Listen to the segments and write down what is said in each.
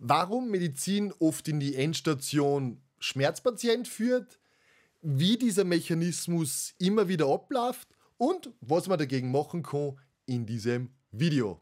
warum Medizin oft in die Endstation Schmerzpatient führt, wie dieser Mechanismus immer wieder abläuft und was man dagegen machen kann in diesem Video.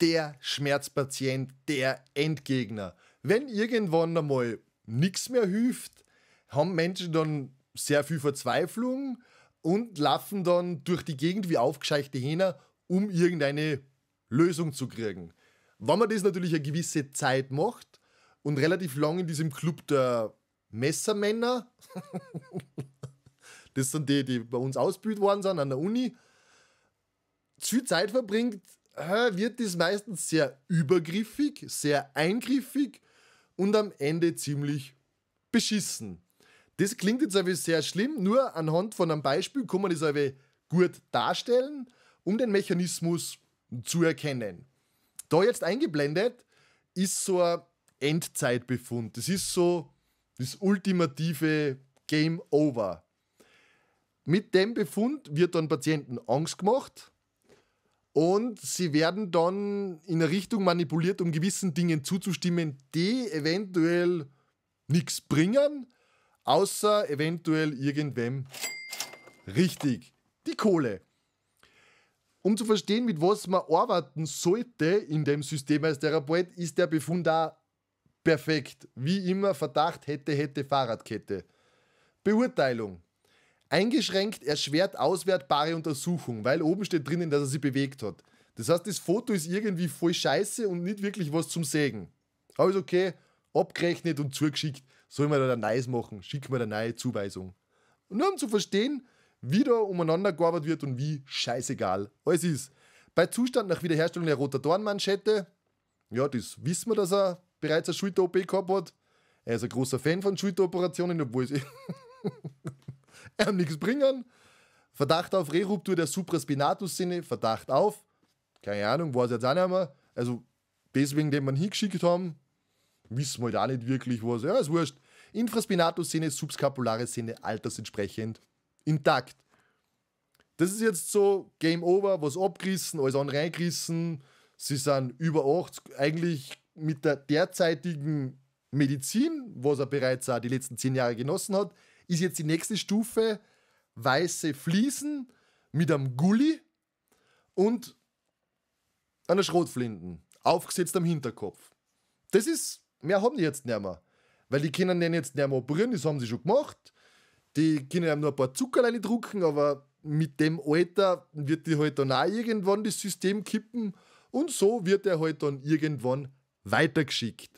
Der Schmerzpatient, der Endgegner. Wenn irgendwann einmal nichts mehr hilft, haben Menschen dann sehr viel Verzweiflung und laufen dann durch die Gegend wie aufgescheichte Hähner, um irgendeine Lösung zu kriegen. Wenn man das natürlich eine gewisse Zeit macht und relativ lang in diesem Club der Messermänner, das sind die, die bei uns ausgebildet worden sind an der Uni, viel Zeit verbringt, wird das meistens sehr übergriffig, sehr eingriffig und am Ende ziemlich beschissen. Das klingt jetzt einfach sehr schlimm, nur anhand von einem Beispiel kann man das einfach gut darstellen, um den Mechanismus zu erkennen. Da jetzt eingeblendet ist so ein Endzeitbefund. Das ist so das ultimative Game Over. Mit dem Befund wird dann Patienten Angst gemacht und sie werden dann in eine Richtung manipuliert, um gewissen Dingen zuzustimmen, die eventuell nichts bringen, Außer eventuell irgendwem richtig. Die Kohle. Um zu verstehen, mit was man arbeiten sollte in dem System als Therapeut, ist der Befund da perfekt. Wie immer, Verdacht hätte, hätte, Fahrradkette. Beurteilung. Eingeschränkt erschwert auswertbare Untersuchung, weil oben steht drinnen, dass er sich bewegt hat. Das heißt, das Foto ist irgendwie voll scheiße und nicht wirklich was zum Sägen. Aber ist okay, abgerechnet und zugeschickt. Soll man da ein Neues machen? Schick mir eine neue Zuweisung. Und nur um zu verstehen, wie da umeinander gearbeitet wird und wie scheißegal alles ist. Bei Zustand nach Wiederherstellung der Rotatorenmanschette, ja, das wissen wir, dass er bereits eine Schulter-OP gehabt hat. Er ist ein großer Fan von Schulteroperationen, obwohl sie ihm nichts bringen. Verdacht auf Reruptur der Supraspinatus-Sinne, Verdacht auf, keine Ahnung, war es jetzt auch nicht mehr. Also, deswegen, den man hingeschickt haben, wissen wir da halt auch nicht wirklich was. Ja, ist wurscht. Infraspinatus-Sehne, subskapulare Sehne, altersentsprechend intakt. Das ist jetzt so Game Over, was abgerissen, alles an reingerissen. Sie sind über 80. Eigentlich mit der derzeitigen Medizin, was er bereits auch die letzten 10 Jahre genossen hat, ist jetzt die nächste Stufe weiße Fliesen mit einem Gully und einer Schrotflinten, aufgesetzt am Hinterkopf. Das ist mehr haben die jetzt nicht mehr. Weil die können den jetzt nicht mehr operieren, das haben sie schon gemacht. Die können einem nur ein paar Zuckerleine drucken, aber mit dem Alter wird die halt dann auch irgendwann das System kippen und so wird er halt dann irgendwann weitergeschickt.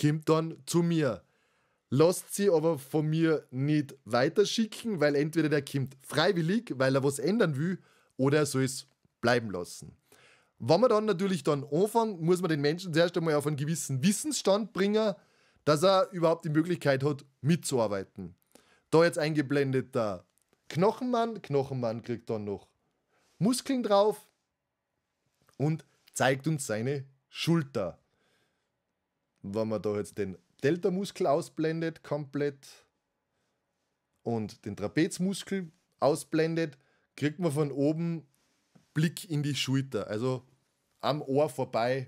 Kommt dann zu mir. Lasst sie aber von mir nicht weiterschicken, weil entweder der kommt freiwillig, weil er was ändern will, oder er soll es bleiben lassen. Wenn man dann natürlich dann anfängt, muss man den Menschen zuerst einmal auf einen gewissen Wissensstand bringen, dass er überhaupt die Möglichkeit hat, mitzuarbeiten. Da jetzt eingeblendet der Knochenmann. Knochenmann kriegt dann noch Muskeln drauf und zeigt uns seine Schulter. Wenn man da jetzt den Delta-Muskel ausblendet komplett und den Trapezmuskel ausblendet, kriegt man von oben Blick in die Schulter. Also am Ohr vorbei,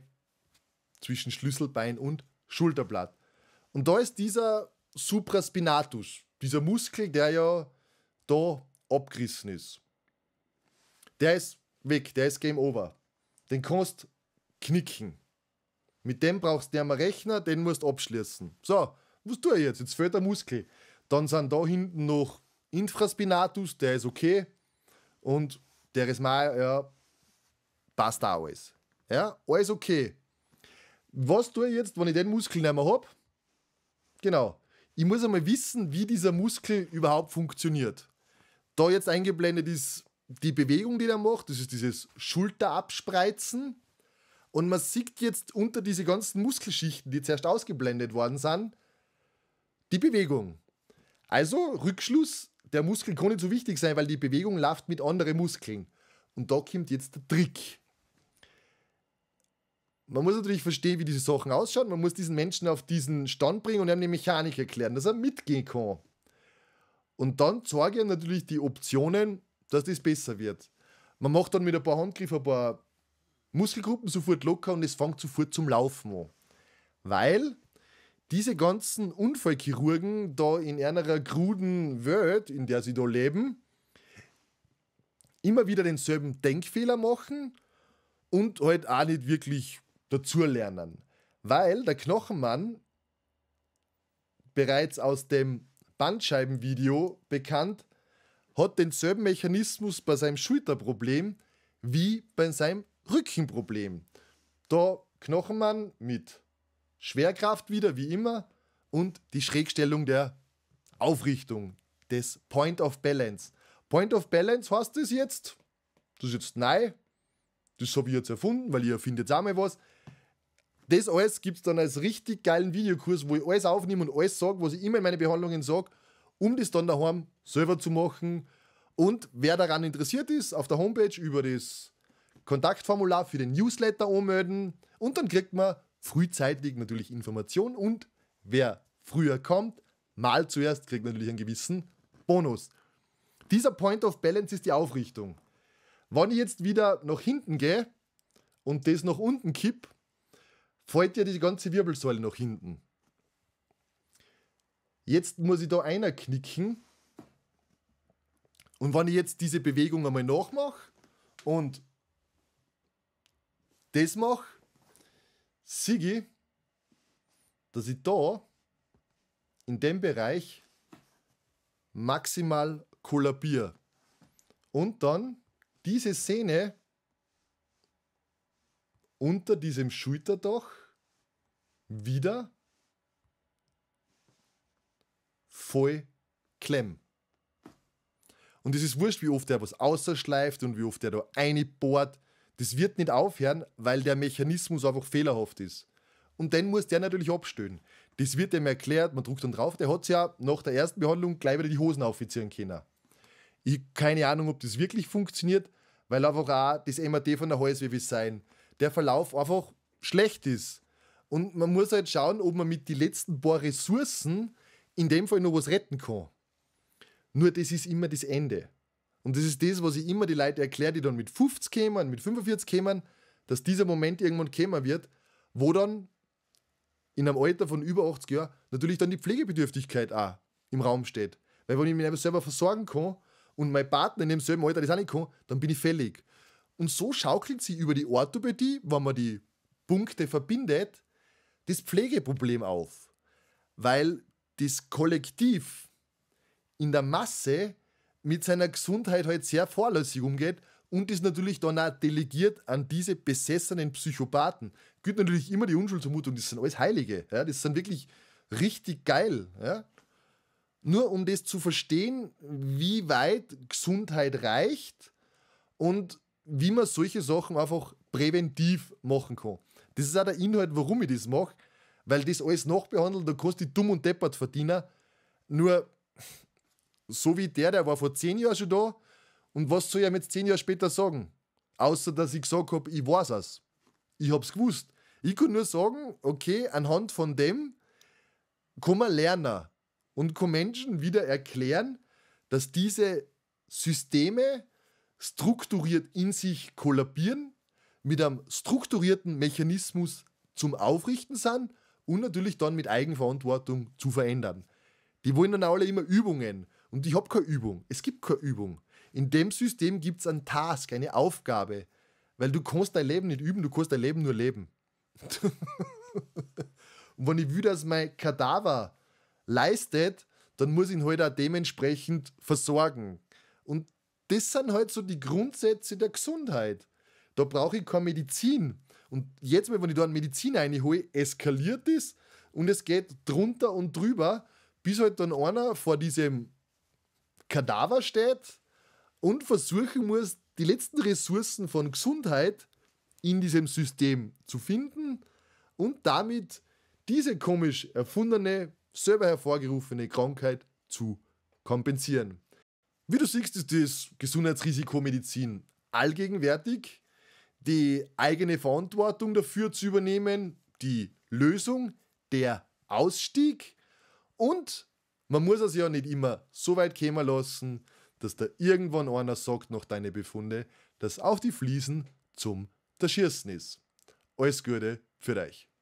zwischen Schlüsselbein und Schulterblatt. Und da ist dieser Supraspinatus, dieser Muskel, der ja da abgerissen ist. Der ist weg, der ist Game Over. Den kannst knicken. Mit dem brauchst du einen Rechner, den musst du abschließen. So, was tue ich jetzt? Jetzt fehlt der Muskel. Dann sind da hinten noch Infraspinatus, der ist okay. Und der ist mal, ja, passt auch alles. Ja, alles okay. Was tue ich jetzt, wenn ich den Muskel nicht mehr habe? Genau. Ich muss einmal wissen, wie dieser Muskel überhaupt funktioniert. Da jetzt eingeblendet ist die Bewegung, die der macht, das ist dieses Schulterabspreizen. Und man sieht jetzt unter diese ganzen Muskelschichten, die zuerst ausgeblendet worden sind, die Bewegung. Also Rückschluss, der Muskel kann nicht so wichtig sein, weil die Bewegung läuft mit anderen Muskeln. Und da kommt jetzt der Trick. Man muss natürlich verstehen, wie diese Sachen ausschauen. Man muss diesen Menschen auf diesen Stand bringen und ihm die Mechanik erklären, dass er mitgehen kann. Und dann zeige ich ihm natürlich die Optionen, dass das besser wird. Man macht dann mit ein paar Handgriffen ein paar Muskelgruppen sofort locker und es fängt sofort zum Laufen an. Weil diese ganzen Unfallchirurgen da in einer kruden Welt, in der sie da leben, immer wieder denselben Denkfehler machen und halt auch nicht wirklich dazulernen. Weil der Knochenmann bereits aus dem Bandscheibenvideo bekannt, hat denselben Mechanismus bei seinem Schulterproblem wie bei seinem Rückenproblem. Da Knochenmann mit Schwerkraft wieder, wie immer, und die Schrägstellung der Aufrichtung, des Point of Balance. Point of Balance heißt das jetzt, das ist jetzt neu, das habe ich jetzt erfunden, weil ihr findet jetzt auch mal was das alles gibt es dann als richtig geilen Videokurs, wo ich alles aufnehme und alles sage, was ich immer in meinen Behandlungen sage, um das dann daheim selber zu machen. Und wer daran interessiert ist, auf der Homepage über das Kontaktformular für den Newsletter anmelden und dann kriegt man frühzeitig natürlich Informationen und wer früher kommt, mal zuerst kriegt natürlich einen gewissen Bonus. Dieser Point of Balance ist die Aufrichtung. Wenn ich jetzt wieder nach hinten gehe und das nach unten kipp, fällt ja die ganze Wirbelsäule nach hinten. Jetzt muss ich da einer knicken. Und wenn ich jetzt diese Bewegung einmal nachmache und das mache, sehe ich, dass ich da in dem Bereich maximal kollabiere. Und dann diese Sehne unter diesem Schulterdach wieder voll klemm. Und es ist wurscht, wie oft der was ausschleift und wie oft der da einbohrt. Das wird nicht aufhören, weil der Mechanismus einfach fehlerhaft ist. Und dann muss der natürlich abstellen. Das wird dem erklärt, man drückt dann drauf, der hat es ja nach der ersten Behandlung gleich wieder die Hosen auffizieren können. Ich keine Ahnung, ob das wirklich funktioniert, weil einfach auch das MAT von der Halswirbel sein, der Verlauf einfach schlecht ist. Und man muss halt schauen, ob man mit den letzten paar Ressourcen in dem Fall noch was retten kann. Nur das ist immer das Ende. Und das ist das, was ich immer die Leute erkläre, die dann mit 50 kämen, mit 45 kämen, dass dieser Moment irgendwann kämen wird, wo dann in einem Alter von über 80 Jahren natürlich dann die Pflegebedürftigkeit auch im Raum steht. Weil wenn ich mich selber versorgen kann und mein Partner in demselben Alter das auch nicht kann, dann bin ich fällig. Und so schaukelt sie über die Orthopädie, wenn man die Punkte verbindet, das Pflegeproblem auf. Weil das Kollektiv in der Masse mit seiner Gesundheit halt sehr vorläufig umgeht und ist natürlich dann auch delegiert an diese besessenen Psychopathen. Gilt natürlich immer die Unschuldsvermutung, das sind alles Heilige. Ja, das sind wirklich richtig geil. Ja. Nur um das zu verstehen, wie weit Gesundheit reicht und wie man solche Sachen einfach präventiv machen kann. Das ist auch der Inhalt, warum ich das mache, weil das alles nachbehandelt, da kannst du dumm und deppert verdienen. Nur so wie der, der war vor zehn Jahren schon da und was soll ich ihm jetzt zehn Jahre später sagen? Außer, dass ich gesagt habe, ich weiß es. Ich habe es gewusst. Ich kann nur sagen, okay, anhand von dem kann man lernen und kann Menschen wieder erklären, dass diese Systeme, strukturiert in sich kollabieren, mit einem strukturierten Mechanismus zum Aufrichten sind und natürlich dann mit Eigenverantwortung zu verändern. Die wollen dann alle immer Übungen. Und ich habe keine Übung. Es gibt keine Übung. In dem System gibt es einen Task, eine Aufgabe. Weil du kannst dein Leben nicht üben, du kannst dein Leben nur leben. und wenn ich will, dass mein Kadaver leistet, dann muss ich ihn halt auch dementsprechend versorgen. Und das sind halt so die Grundsätze der Gesundheit. Da brauche ich keine Medizin. Und jetzt, wenn ich da eine Medizin reinhole, eskaliert es und es geht drunter und drüber, bis halt dann einer vor diesem Kadaver steht und versuchen muss, die letzten Ressourcen von Gesundheit in diesem System zu finden und damit diese komisch erfundene, selber hervorgerufene Krankheit zu kompensieren. Wie du siehst, ist das Gesundheitsrisikomedizin allgegenwärtig. Die eigene Verantwortung dafür zu übernehmen, die Lösung, der Ausstieg und man muss es ja nicht immer so weit kämen lassen, dass da irgendwann einer sagt noch deine Befunde, dass auch die Fliesen zum Zerschießen ist. Alles Gute für euch.